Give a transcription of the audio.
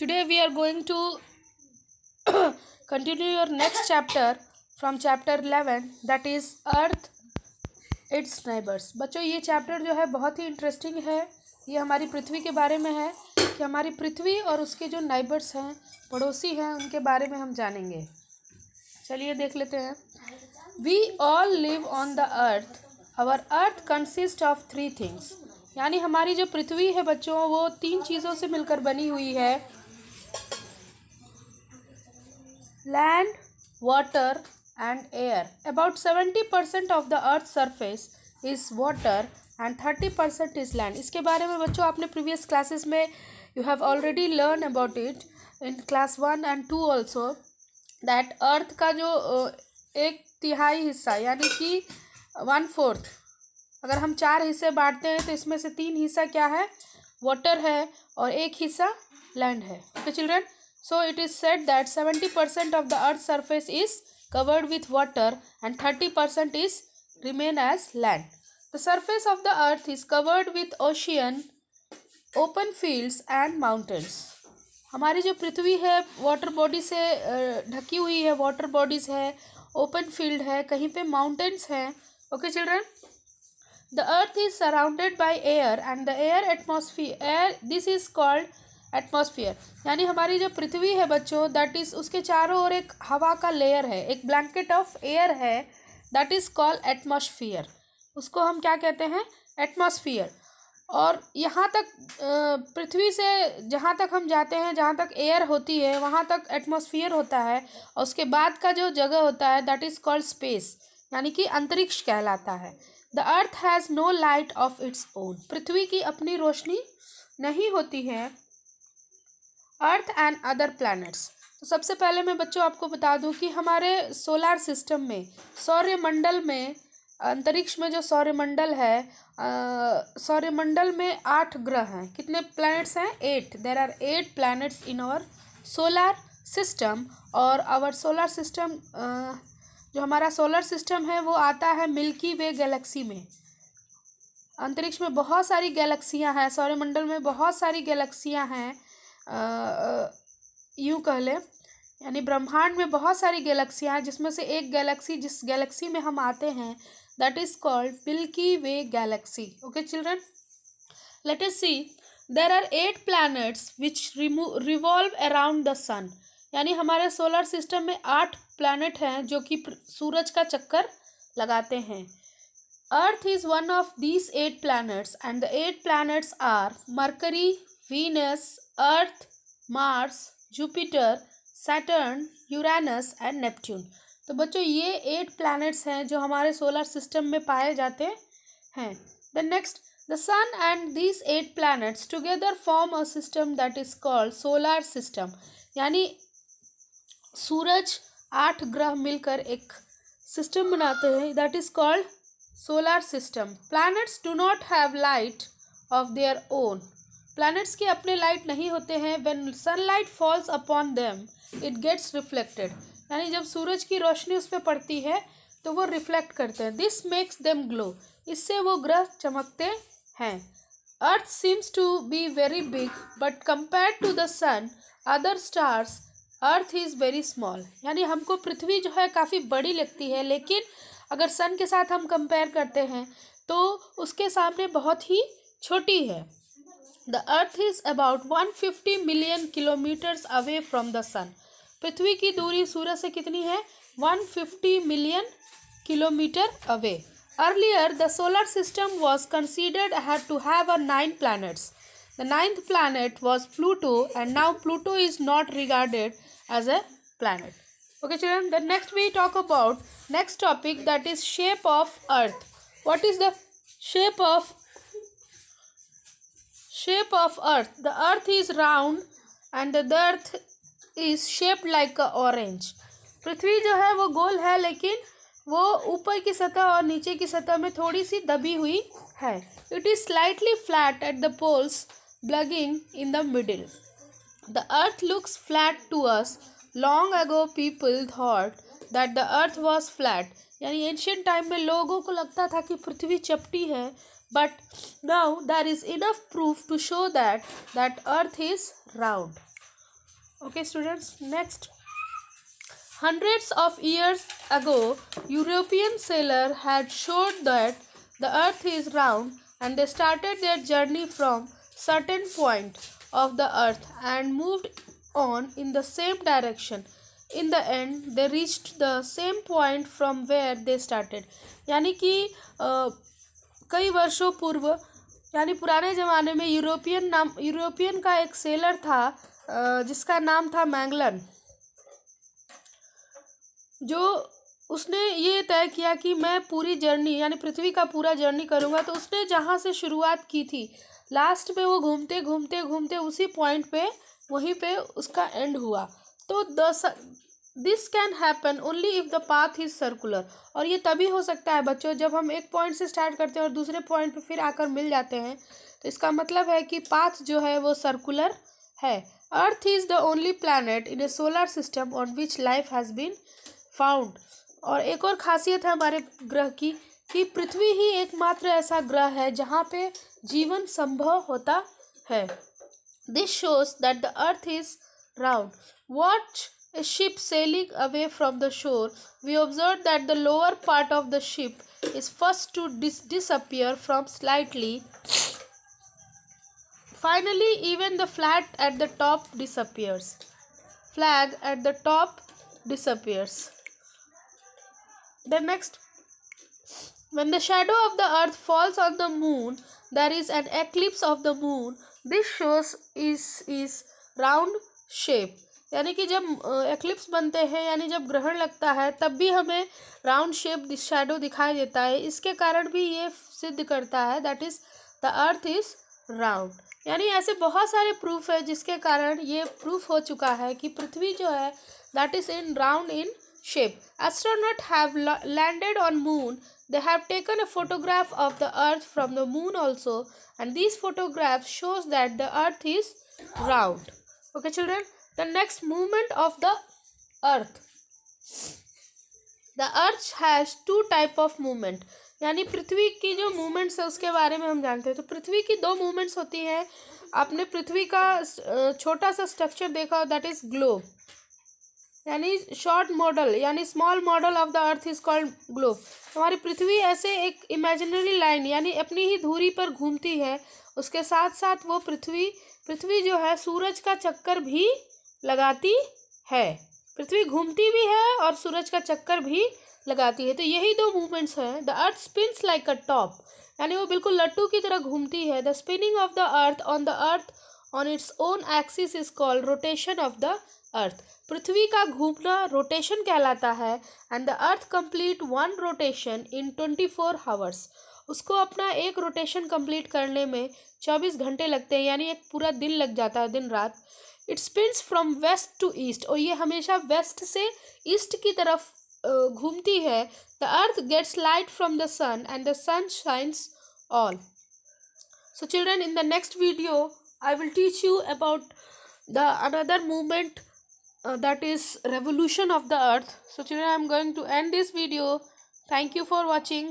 today we are going to continue your next chapter from chapter 11 that is earth its neighbours बच्चों ये chapter जो है बहुत ही interesting है ये हमारी पृथ्वी के बारे में है कि हमारी पृथ्वी और उसके जो नाइबर्स हैं पड़ोसी हैं उनके बारे में हम जानेंगे चलिए देख लेते हैं we all live on the earth our earth consist of three things यानी हमारी जो पृथ्वी है बच्चों वो तीन चीज़ों से मिलकर बनी हुई है land, water and air. About 70% of the earth surface is water and 30% is land. iske bare mein bachcho aapne previous classes mein you have already learned about it in class 1 and 2 also that earth ka jo uh, ek तिहाई हिस्सा यानी कि one fourth अगर हम चार हिस्से बांटते हैं तो इसमें से तीन हिस्सा क्या है वाटर है और एक हिस्सा लैंड है okay children So it is said that 70% of the earth's surface is covered with water and 30% is remain as land. The surface of the earth is covered with ocean, open fields and mountains. हमारी जो पृथ्वी है water body से ढकी हुई है water bodies है open field है कहीं पे माउंटेन्स हैं okay children the earth is surrounded by air and the air atmosphere air this is called atmosphere यानी हमारी जो पृथ्वी है बच्चों दैट इज़ उसके चारों ओर एक हवा का लेयर है एक ब्लैंकेट ऑफ एयर है दैट इज़ कॉल एटमॉस्फेयर उसको हम क्या कहते हैं एटमॉस्फेयर और यहाँ तक पृथ्वी से जहाँ तक हम जाते हैं जहाँ तक एयर होती है वहाँ तक एटमॉस्फेयर होता है और उसके बाद का जो जगह होता है दैट इज़ कॉल्ड स्पेस यानी कि अंतरिक्ष कहलाता है the earth has no light of its own पृथ्वी की अपनी रोशनी नहीं होती है अर्थ एंड अदर प्लैनेट्स तो सबसे पहले मैं बच्चों आपको बता दूं कि हमारे सोलार सिस्टम में सौर्यमंडल में अंतरिक्ष में जो सौर्यमंडल है सौर्यमंडल में आठ ग्रह हैं कितने प्लैनेट्स हैं eight there are eight planets in our solar system और आवर सोलार सिस्टम जो हमारा सोलर सिस्टम है वो आता है मिल्की वे गैलेक्सी में अंतरिक्ष में बहुत सारी गैलेक्सियां हैं सौरमंडल में बहुत सारी गैलेक्सियां हैं यूँ कह लें यानी ब्रह्मांड में बहुत सारी गैलेक्सियाँ हैं जिसमें से एक गैलेक्सी जिस गैलेक्सी में हम आते हैं that is called Milky Way galaxy okay children let see there are eight eight which रिमू रिवॉल्व अराउंड द सन यानी हमारे सोलर सिस्टम में आठ प्लानट हैं जो कि सूरज का चक्कर लगाते हैं earth is one of these eight planets and the eight planets are Mercury Venus, Earth, Mars, Jupiter, Saturn, Uranus and Neptune. तो बच्चों ये एट प्लैनेट्स हैं जो हमारे सोलर सिस्टम में पाए जाते हैं the next the sun and these eight planets together form a system that is called solar system यानी सूरज आठ ग्रह मिलकर एक सिस्टम बनाते हैं that is called solar system planets do not have light of their own planets के अपने लाइट नहीं होते हैं sun sunlight falls upon them it gets reflected यानी जब सूरज की रोशनी उस पर पड़ती है तो वो रिफ्लेक्ट करते हैं दिस मेक्स देम ग्लो इससे वो ग्रह चमकते हैं earth seems to be very big but compare to the sun other stars earth is very small यानी हमको पृथ्वी जो है काफ़ी बड़ी लगती है लेकिन अगर सन के साथ हम कंपेयर करते हैं तो उसके सामने बहुत ही छोटी है The earth is about one fifty million kilometers away from the Sun. पृथ्वी की दूरी सूरज से कितनी है fifty million kilometer away. Earlier, the solar system was considered had to have a nine planets. The ninth planet was Pluto and now Pluto is not regarded as a planet. Okay children, the next we talk about next topic that is shape of earth. What is the shape of shape of earth the earth is round and the earth is shaped like a orange पृथ्वी जो है वो गोल है लेकिन वो ऊपर की सतह और नीचे की सतह में थोड़ी सी दबी हुई है it is slightly flat at the poles bulging in the middle the earth looks flat to us long ago people thought that the earth was flat यानी एंशियन टाइम में लोगों को लगता था कि पृथ्वी चपटी है but now there is enough proof to show that that earth is round okay students next hundreds of years ago european sailor had showed that the earth is round and they started their journey from certain point of the earth and moved on in the same direction in the end they reached the same point from where they started यानी कि कई वर्षों पूर्व यानी पुराने ज़माने में European नाम यूरोपियन का एक सेलर था जिसका नाम था मैंगलन जो उसने ये तय किया कि मैं पूरी जर्नी यानी पृथ्वी का पूरा जर्नी करूँगा तो उसने जहाँ से शुरुआत की थी लास्ट में वो घूमते घूमते घूमते उसी पॉइंट पे वहीं पे उसका एंड हुआ तो दस this can happen only if the path is circular और ये तभी हो सकता है बच्चों जब हम एक पॉइंट से स्टार्ट करते हैं और दूसरे पॉइंट पर फिर आकर मिल जाते हैं तो इसका मतलब है कि पाथ जो है वो सर्कुलर है earth is the only planet in a solar system on which life has been found और एक और खासियत है हमारे ग्रह की कि पृथ्वी ही एकमात्र ऐसा ग्रह है जहाँ पे जीवन संभव होता है this shows that the earth is round what a ship sailing away from the shore, we observe that the lower part of the ship is first to dis disappear from slightly. Finally, even the flat at the top disappears. Flag at the top disappears. The next, when the shadow of the earth falls on the moon, there is an eclipse of the moon. This shows is is round shape. यानी कि जब eclipse बनते हैं यानी जब ग्रहण लगता है तब भी हमें राउंड शेप शेडो दिखाई देता है इसके कारण भी ये सिद्ध करता है that is the earth is round यानी ऐसे बहुत सारे प्रूफ है जिसके कारण ये प्रूफ हो चुका है कि पृथ्वी जो है that is in round in shape astronaut have landed on moon they have taken a photograph of the earth from the moon also and this photograph shows that the earth is round okay children the next movement of the earth the earth has two type of movement यानी पृथ्वी की जो movements है उसके बारे में हम जानते हैं तो पृथ्वी की दो मूवमेंट्स होती हैं आपने पृथ्वी का छोटा सा स्ट्रक्चर देखा हो दैट इज़ ग्लोब यानी शॉर्ट मॉडल यानी small model of the earth is called globe हमारी पृथ्वी ऐसे एक इमेजिनरी लाइन यानी अपनी ही धूरी पर घूमती है उसके साथ साथ वो पृथ्वी पृथ्वी जो है सूरज का चक्कर भी लगाती है पृथ्वी घूमती भी है और सूरज का चक्कर भी लगाती है तो यही दो मूवमेंट्स हैं the earth spin like a top यानी वो बिल्कुल लट्टू की तरह घूमती है the spinning of the earth on the earth on its own axis is called rotation of the earth पृथ्वी का घूमना रोटेशन कहलाता है and the earth complete one rotation in twenty four hours उसको अपना एक रोटेशन कंप्लीट करने में चौबीस घंटे लगते हैं यानी एक पूरा दिन लग जाता है दिन रात It spins from west to east. और ये हमेशा वेस्ट से ईस्ट की तरफ घूमती है the earth gets light from the sun and the sun shines all so children in the next video i will teach you about the another movement uh, that is revolution of the earth so children i'm going to end this video thank you for watching